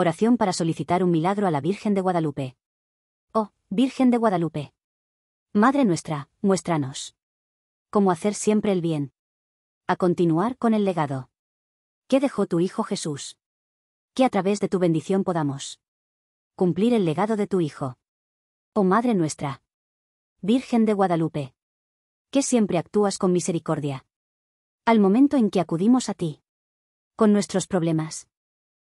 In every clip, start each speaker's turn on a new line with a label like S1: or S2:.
S1: Oración para solicitar un milagro a la Virgen de Guadalupe. Oh, Virgen de Guadalupe. Madre nuestra, muéstranos. Cómo hacer siempre el bien. A continuar con el legado. ¿Qué dejó tu Hijo Jesús? Que a través de tu bendición podamos cumplir el legado de tu Hijo. Oh Madre nuestra. Virgen de Guadalupe. Que siempre actúas con misericordia. Al momento en que acudimos a ti. Con nuestros problemas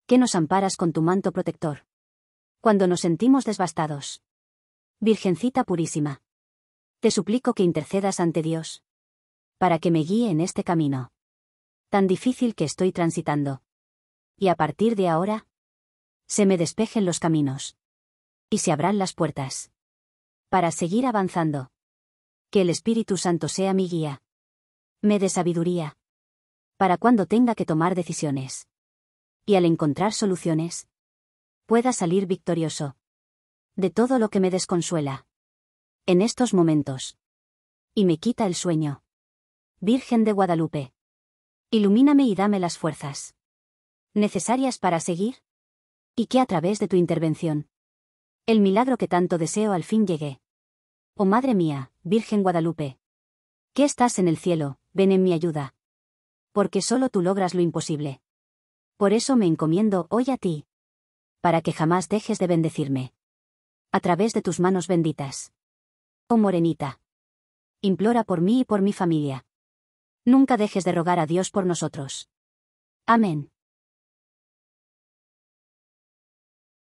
S1: que nos amparas con tu manto protector. Cuando nos sentimos desbastados. Virgencita purísima. Te suplico que intercedas ante Dios. Para que me guíe en este camino. Tan difícil que estoy transitando. Y a partir de ahora. Se me despejen los caminos. Y se abran las puertas. Para seguir avanzando. Que el Espíritu Santo sea mi guía. Me dé sabiduría. Para cuando tenga que tomar decisiones y al encontrar soluciones, pueda salir victorioso de todo lo que me desconsuela en estos momentos y me quita el sueño. Virgen de Guadalupe, ilumíname y dame las fuerzas necesarias para seguir y que a través de tu intervención el milagro que tanto deseo al fin llegue. Oh Madre mía, Virgen Guadalupe, que estás en el cielo, ven en mi ayuda. Porque solo tú logras lo imposible por eso me encomiendo hoy a ti. Para que jamás dejes de bendecirme. A través de tus manos benditas. Oh morenita. Implora por mí y por mi familia. Nunca dejes
S2: de rogar a Dios por nosotros. Amén.